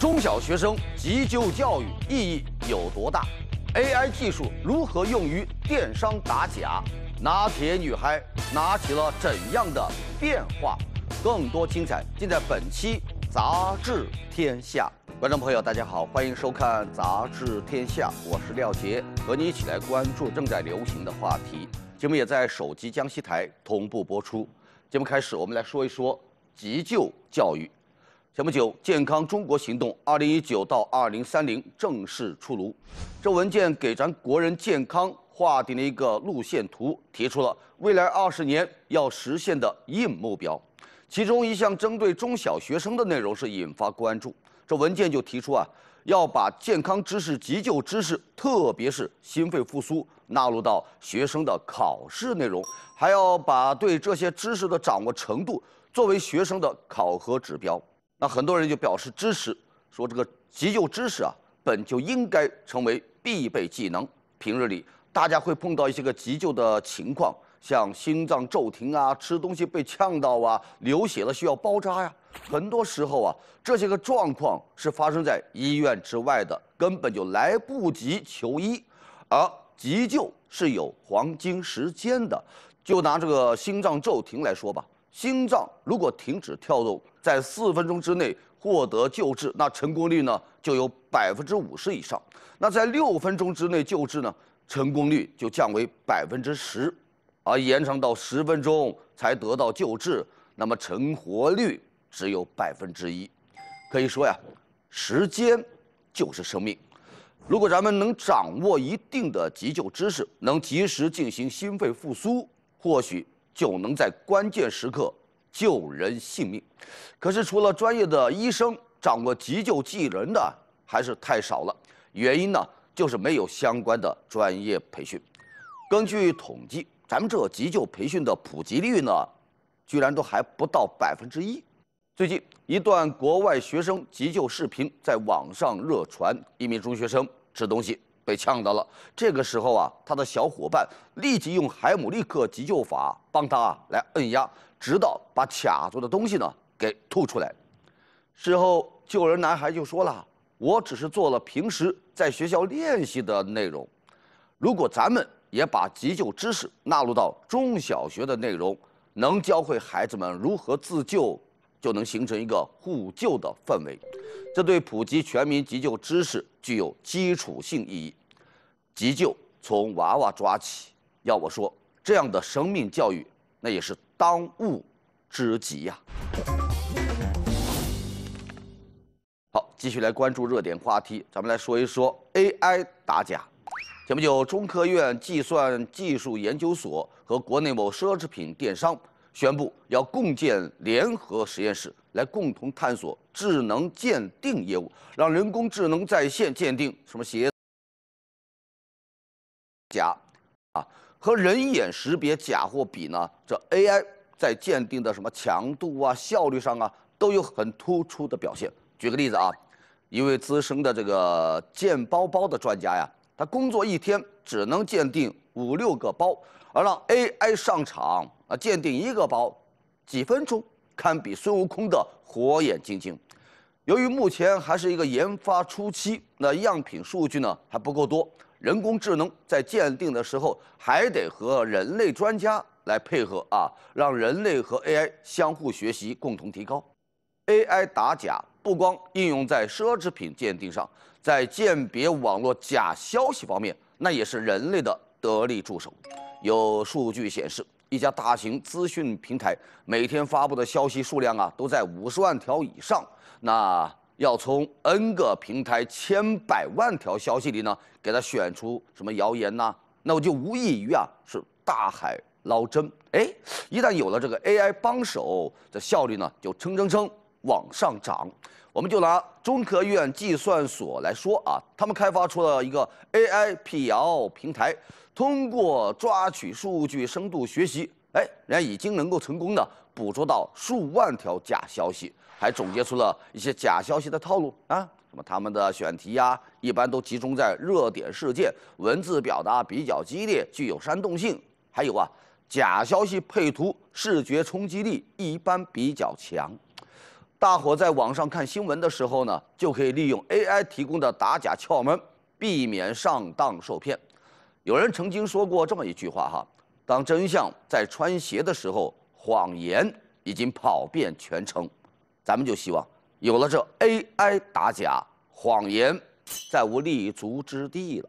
中小学生急救教育意义有多大？AI 技术如何用于电商打假？拿铁女孩拿起了怎样的变化？更多精彩尽在本期《杂志天下》。观众朋友，大家好，欢迎收看《杂志天下》，我是廖杰，和你一起来关注正在流行的话题。节目也在手机江西台同步播出。节目开始，我们来说一说急救教育。前不久，《健康中国行动 （2019-2030）》正式出炉。这文件给咱国人健康画定了一个路线图，提出了未来二十年要实现的硬目标。其中一项针对中小学生的内容是引发关注。这文件就提出啊，要把健康知识、急救知识，特别是心肺复苏，纳入到学生的考试内容，还要把对这些知识的掌握程度作为学生的考核指标。那很多人就表示支持，说这个急救知识啊，本就应该成为必备技能。平日里大家会碰到一些个急救的情况，像心脏骤停啊、吃东西被呛到啊、流血了需要包扎呀。很多时候啊，这些个状况是发生在医院之外的，根本就来不及求医。而急救是有黄金时间的，就拿这个心脏骤停来说吧。心脏如果停止跳动，在四分钟之内获得救治，那成功率呢就有百分之五十以上。那在六分钟之内救治呢，成功率就降为百分之十，而延长到十分钟才得到救治，那么成活率只有百分之一。可以说呀，时间就是生命。如果咱们能掌握一定的急救知识，能及时进行心肺复苏，或许。就能在关键时刻救人性命，可是除了专业的医生掌握急救技能的还是太少了，原因呢就是没有相关的专业培训。根据统计，咱们这急救培训的普及率呢，居然都还不到百分之一。最近一段国外学生急救视频在网上热传，一名中学生吃东西。被呛到了，这个时候啊，他的小伙伴立即用海姆立克急救法帮他来按压，直到把卡住的东西呢给吐出来。事后救人男孩就说了：“我只是做了平时在学校练习的内容。如果咱们也把急救知识纳入到中小学的内容，能教会孩子们如何自救，就能形成一个互救的氛围。这对普及全民急救知识具有基础性意义。”急救从娃娃抓起，要我说，这样的生命教育，那也是当务之急呀。好，继续来关注热点话题，咱们来说一说 AI 打假。前不久，中科院计算技术研究所和国内某奢侈品电商宣布要共建联合实验室，来共同探索智能鉴定业务，让人工智能在线鉴定什么鞋。假啊，和人眼识别假货比呢，这 AI 在鉴定的什么强度啊、效率上啊，都有很突出的表现。举个例子啊，一位资深的这个鉴包包的专家呀，他工作一天只能鉴定五六个包，而让 AI 上场啊，鉴定一个包，几分钟，堪比孙悟空的火眼金睛。由于目前还是一个研发初期，那样品数据呢还不够多。人工智能在鉴定的时候还得和人类专家来配合啊，让人类和 AI 相互学习，共同提高。AI 打假不光应用在奢侈品鉴定上，在鉴别网络假消息方面，那也是人类的得力助手。有数据显示，一家大型资讯平台每天发布的消息数量啊，都在五十万条以上。那要从 n 个平台千百万条消息里呢，给他选出什么谣言呐？那我就无异于啊是大海捞针。哎，一旦有了这个 AI 帮手，这效率呢就蹭蹭蹭往上涨。我们就拿中科院计算所来说啊，他们开发出了一个 AI 辟谣平台，通过抓取数据、深度学习，哎，人家已经能够成功的捕捉到数万条假消息，还总结出了一些假消息的套路啊！那么他们的选题呀，一般都集中在热点事件，文字表达比较激烈，具有煽动性。还有啊，假消息配图视觉冲击力一般比较强。大伙在网上看新闻的时候呢，就可以利用 AI 提供的打假窍门，避免上当受骗。有人曾经说过这么一句话哈：当真相在穿鞋的时候。谎言已经跑遍全城，咱们就希望有了这 AI 打假，谎言再无立足之地了。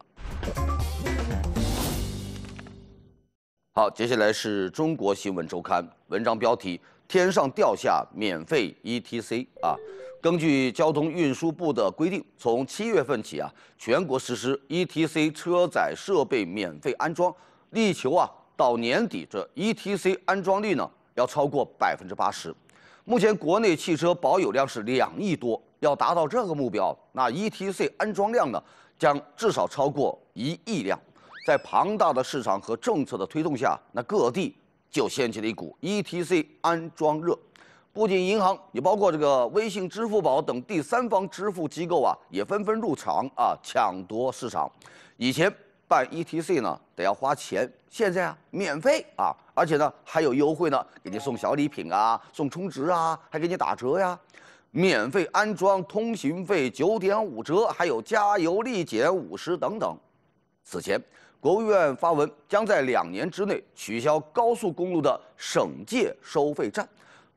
好，接下来是中国新闻周刊文章标题：天上掉下免费 ETC 啊！根据交通运输部的规定，从七月份起啊，全国实施 ETC 车载设备免费安装，力求啊到年底这 ETC 安装率呢。要超过百分之八十，目前国内汽车保有量是两亿多，要达到这个目标，那 ETC 安装量呢，将至少超过一亿辆。在庞大的市场和政策的推动下，那各地就掀起了一股 ETC 安装热。不仅银行，也包括这个微信、支付宝等第三方支付机构啊，也纷纷入场啊，抢夺市场。以前。办 ETC 呢，得要花钱。现在啊，免费啊，而且呢还有优惠呢，给你送小礼品啊，送充值啊，还给你打折呀。免费安装通行费九点五折，还有加油立减五十等等。此前，国务院发文将在两年之内取消高速公路的省界收费站，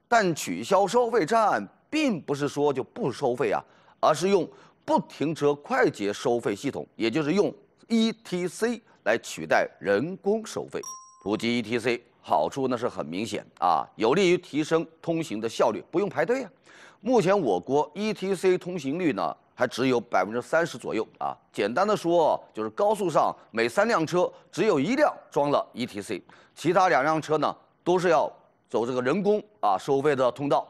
但取消收费站并不是说就不收费啊，而是用不停车快捷收费系统，也就是用。E T C 来取代人工收费，普及 E T C 好处那是很明显啊，有利于提升通行的效率，不用排队啊。目前我国 E T C 通行率呢还只有百分之三十左右啊，简单的说就是高速上每三辆车只有一辆装了 E T C，其他两辆车呢都是要走这个人工啊收费的通道。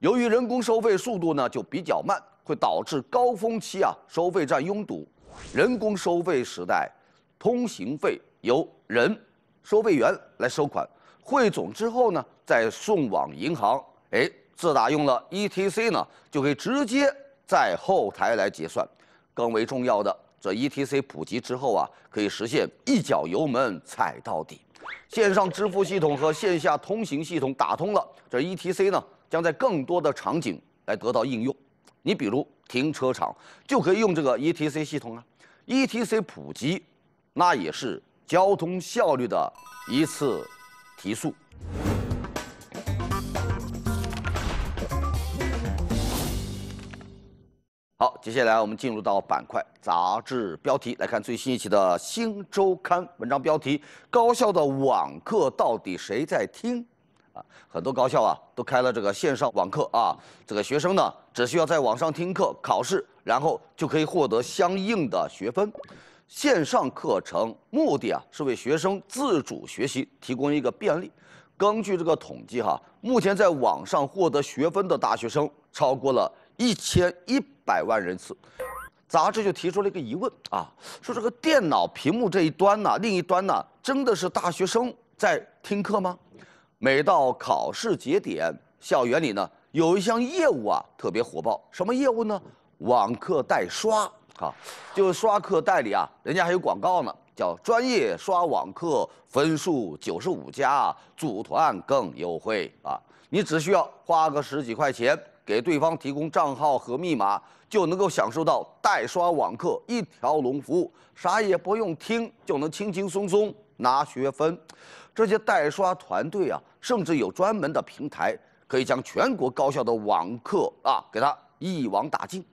由于人工收费速度呢就比较慢，会导致高峰期啊收费站拥堵。人工收费时代，通行费由人、收费员来收款，汇总之后呢，再送往银行。哎，自打用了 E T C 呢，就可以直接在后台来结算。更为重要的，这 E T C 普及之后啊，可以实现一脚油门踩到底。线上支付系统和线下通行系统打通了，这 E T C 呢，将在更多的场景来得到应用。你比如停车场就可以用这个 ETC 系统啊，ETC 普及，那也是交通效率的一次提速。好，接下来我们进入到板块，杂志标题来看最新一期的《新周刊》文章标题：高效的网课到底谁在听？啊，很多高校啊都开了这个线上网课啊，这个学生呢只需要在网上听课、考试，然后就可以获得相应的学分。线上课程目的啊是为学生自主学习提供一个便利。根据这个统计哈，目前在网上获得学分的大学生超过了一千一百万人次。杂志就提出了一个疑问啊，说这个电脑屏幕这一端呢，另一端呢，真的是大学生在听课吗？每到考试节点，校园里呢有一项业务啊特别火爆，什么业务呢？网课代刷啊，就刷课代理啊，人家还有广告呢，叫专业刷网课，分数九十五加，组团更优惠啊！你只需要花个十几块钱，给对方提供账号和密码，就能够享受到代刷网课一条龙服务，啥也不用听，就能轻轻松松拿学分。这些代刷团队啊。甚至有专门的平台可以将全国高校的网课啊给他一网打尽。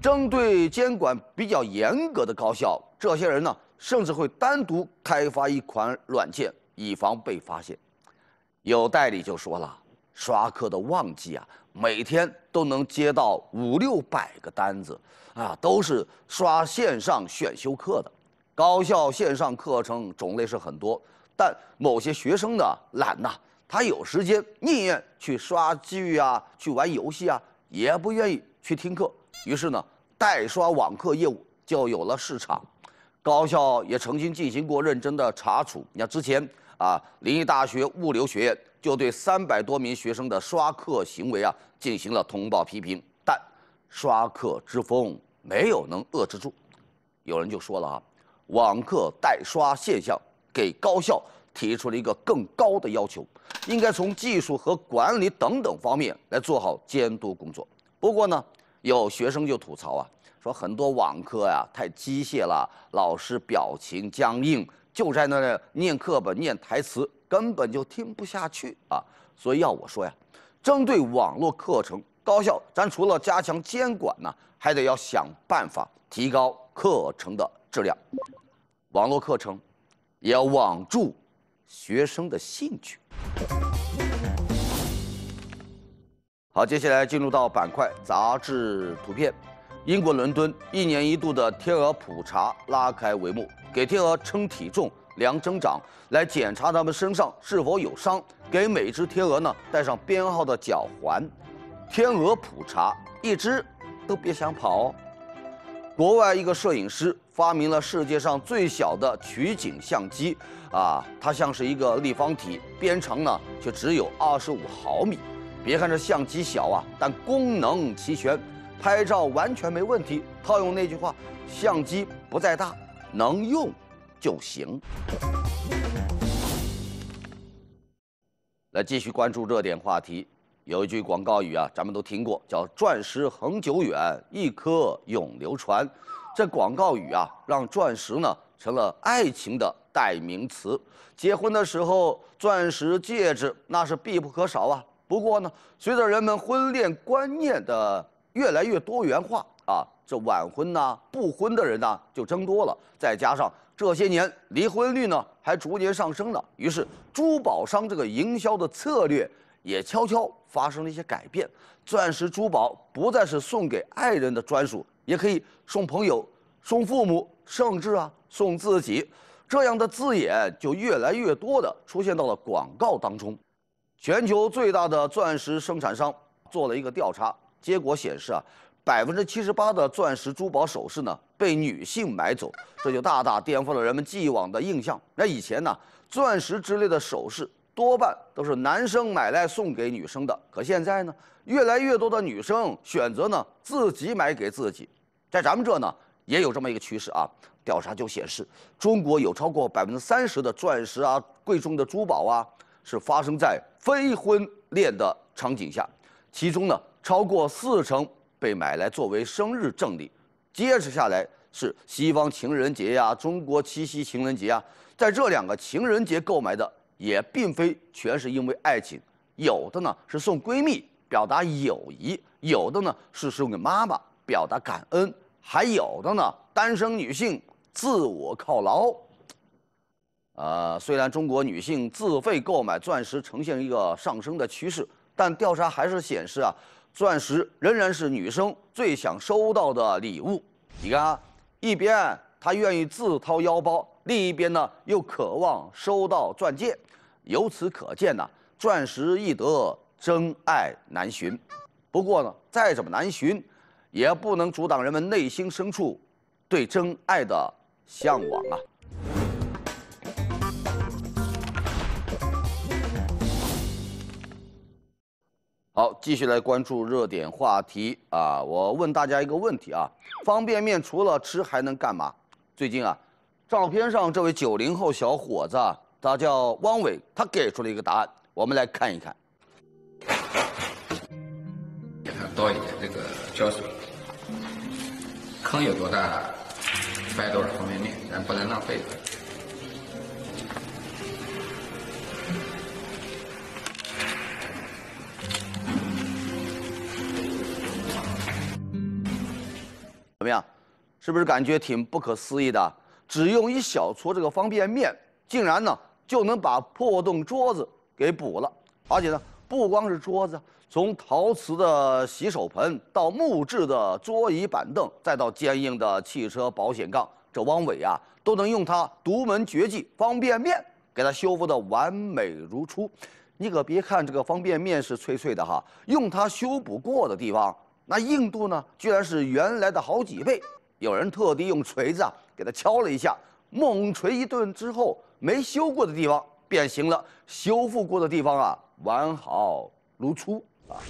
针对监管比较严格的高校，这些人呢，甚至会单独开发一款软件，以防被发现。有代理就说了，刷课的旺季啊，每天都能接到五六百个单子，啊，都是刷线上选修课的。高校线上课程种类是很多，但某些学生的懒呐。他有时间，宁愿去刷剧啊，去玩游戏啊，也不愿意去听课。于是呢，代刷网课业务就有了市场。高校也曾经进行过认真的查处。你看之前啊，临沂大学物流学院就对三百多名学生的刷课行为啊进行了通报批评，但刷课之风没有能遏制住。有人就说了啊，网课代刷现象给高校。提出了一个更高的要求，应该从技术和管理等等方面来做好监督工作。不过呢，有学生就吐槽啊，说很多网课呀太机械了，老师表情僵硬，就在那里念课本、念台词，根本就听不下去啊。所以要我说呀，针对网络课程高校咱除了加强监管呢，还得要想办法提高课程的质量。网络课程，也要网住学生的兴趣。好，接下来进入到板块：杂志图片。英国伦敦一年一度的天鹅普查拉开帷幕，给天鹅称体重、量增长，来检查它们身上是否有伤，给每只天鹅呢带上编号的脚环。天鹅普查，一只都别想跑。国外一个摄影师发明了世界上最小的取景相机。啊，它像是一个立方体，边长呢却只有二十五毫米。别看这相机小啊，但功能齐全，拍照完全没问题。套用那句话，相机不在大，能用就行。来，继续关注热点话题。有一句广告语啊，咱们都听过，叫“钻石恒久远，一颗永流传”。这广告语啊，让钻石呢成了爱情的。代名词，结婚的时候，钻石戒指那是必不可少啊。不过呢，随着人们婚恋观念的越来越多元化啊，这晚婚呐、不婚的人呐就增多了。再加上这些年离婚率呢还逐年上升了，于是珠宝商这个营销的策略也悄悄发生了一些改变。钻石珠宝不再是送给爱人的专属，也可以送朋友、送父母，甚至啊送自己。这样的字眼就越来越多地出现到了广告当中。全球最大的钻石生产商做了一个调查，结果显示啊，百分之七十八的钻石珠宝首饰呢被女性买走，这就大大颠覆了人们既往的印象。那以前呢，钻石之类的首饰多半都是男生买来送给女生的，可现在呢，越来越多的女生选择呢自己买给自己，在咱们这呢。也有这么一个趋势啊！调查就显示，中国有超过百分之三十的钻石啊、贵重的珠宝啊，是发生在非婚恋的场景下。其中呢，超过四成被买来作为生日赠礼。接着下来是西方情人节呀、中国七夕情人节啊，在这两个情人节购买的也并非全是因为爱情，有的呢是送闺蜜表达友谊，有的呢是送给妈妈表达感恩。还有的呢，单身女性自我犒劳。呃，虽然中国女性自费购买钻石呈现一个上升的趋势，但调查还是显示啊，钻石仍然是女生最想收到的礼物。你看啊，一边她愿意自掏腰包，另一边呢又渴望收到钻戒。由此可见呢，钻石易得，真爱难寻。不过呢，再怎么难寻。也不能阻挡人们内心深处对真爱的向往啊！好，继续来关注热点话题啊！我问大家一个问题啊：方便面除了吃还能干嘛？最近啊，照片上这位九零后小伙子，他叫汪伟，他给出了一个答案，我们来看一看。给他倒一点这个胶水。坑有多大，掰多少方便面，咱不能浪费。怎么样，是不是感觉挺不可思议的？只用一小撮这个方便面，竟然呢就能把破洞桌子给补了，而且呢。不光是桌子，从陶瓷的洗手盆到木质的桌椅板凳，再到坚硬的汽车保险杠，这汪伟啊，都能用他独门绝技方便面给他修复的完美如初。你可别看这个方便面是脆脆的哈，用它修补过的地方，那硬度呢，居然是原来的好几倍。有人特地用锤子啊给它敲了一下，猛锤一顿之后，没修过的地方变形了，修复过的地方啊。完好如初啊！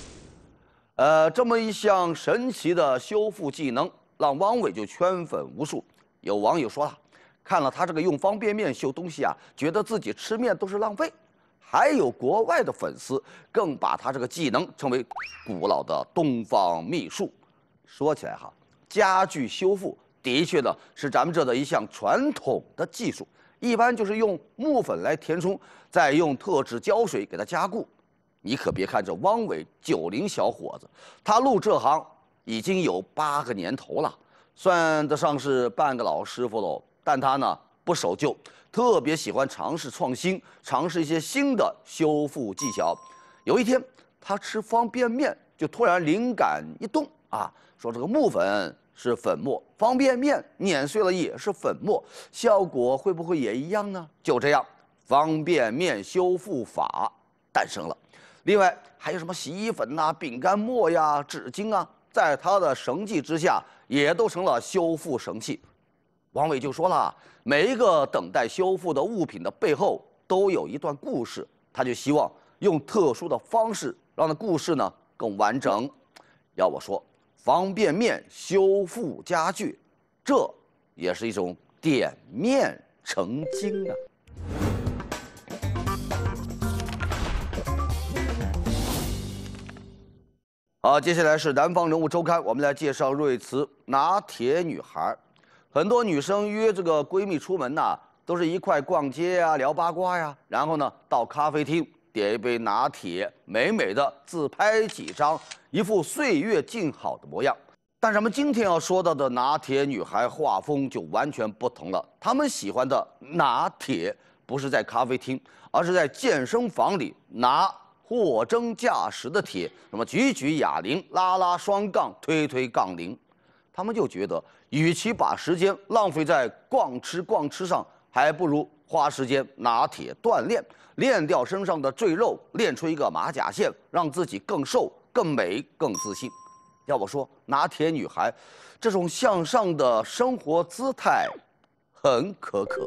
呃，这么一项神奇的修复技能，让汪伟就圈粉无数。有网友说他看了他这个用方便面修东西啊，觉得自己吃面都是浪费。还有国外的粉丝更把他这个技能称为古老的东方秘术。说起来哈，家具修复的确呢是咱们这的一项传统的技术。一般就是用木粉来填充，再用特制胶水给它加固。你可别看这汪伟九零小伙子，他入这行已经有八个年头了，算得上是半个老师傅喽。但他呢不守旧，特别喜欢尝试创新，尝试一些新的修复技巧。有一天，他吃方便面，就突然灵感一动啊，说这个木粉。是粉末，方便面碾碎了也是粉末，效果会不会也一样呢？就这样，方便面修复法诞生了。另外还有什么洗衣粉呐、饼干末呀、纸巾啊，在它的神迹之下也都成了修复神器。王伟就说了，每一个等待修复的物品的背后都有一段故事，他就希望用特殊的方式让那故事呢更完整。要我说。方便面修复家具，这也是一种点面成精啊！好，接下来是《南方人物周刊》，我们来介绍瑞慈拿铁女孩。很多女生约这个闺蜜出门呐，都是一块逛街呀、聊八卦呀，然后呢，到咖啡厅。点一杯拿铁，美美的自拍几张，一副岁月静好的模样。但咱们今天要说到的拿铁女孩画风就完全不同了。她们喜欢的拿铁不是在咖啡厅，而是在健身房里拿货真价实的铁，那么举举哑铃、拉拉双杠、推推杠铃。她们就觉得，与其把时间浪费在逛吃逛吃上，还不如。花时间拿铁锻炼，练掉身上的赘肉，练出一个马甲线，让自己更瘦、更美、更自信。要我说，拿铁女孩，这种向上的生活姿态，很可可。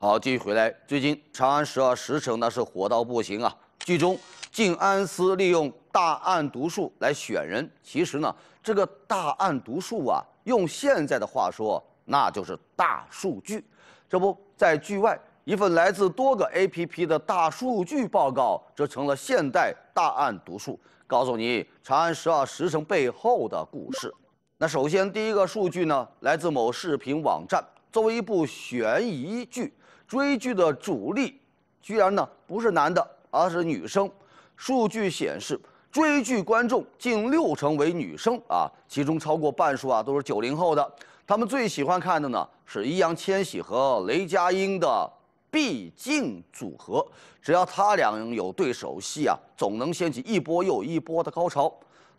好，继续回来。最近《长安十二时辰》那是火到不行啊。剧中，静安司利用大案毒术来选人，其实呢？这个大案读数啊，用现在的话说，那就是大数据。这不在剧外，一份来自多个 APP 的大数据报告，则成了现代大案读数，告诉你《长安十二时辰》背后的故事。那首先第一个数据呢，来自某视频网站。作为一部悬疑剧，追剧的主力居然呢不是男的，而是女生。数据显示。追剧观众近六成为女生啊，其中超过半数啊都是九零后的，他们最喜欢看的呢是易烊千玺和雷佳音的毕竟组合，只要他俩有对手戏啊，总能掀起一波又一波的高潮。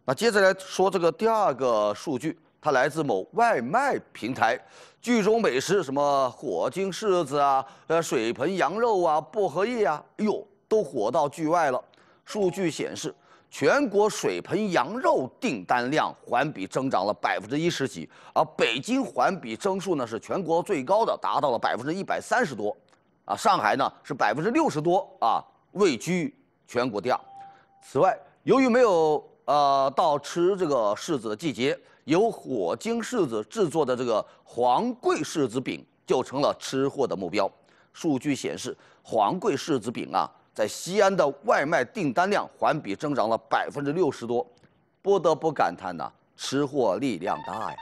那接着来说这个第二个数据，它来自某外卖平台，剧中美食什么火晶柿子啊、呃水盆羊肉啊、薄荷叶啊，哎呦都火到剧外了。数据显示。全国水盆羊肉订单量环比增长了百分之一十几，而北京环比增速呢是全国最高的，达到了百分之一百三十多，啊，上海呢是百分之六十多，啊，位居全国第二。此外，由于没有呃到吃这个柿子的季节，由火晶柿子制作的这个黄桂柿子饼就成了吃货的目标。数据显示，黄桂柿子饼啊。在西安的外卖订单量环比增长了百分之六十多，不得不感叹呐，吃货力量大呀！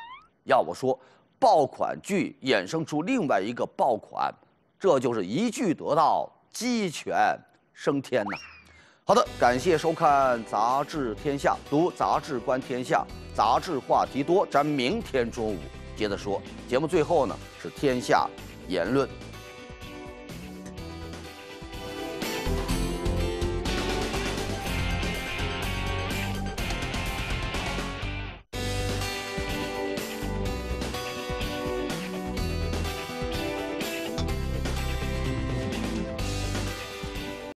要我说，爆款剧衍生出另外一个爆款，这就是一句得到鸡犬升天呐。好的，感谢收看《杂志天下》，读杂志观天下，杂志话题多，咱明天中午接着说。节目最后呢是天下言论。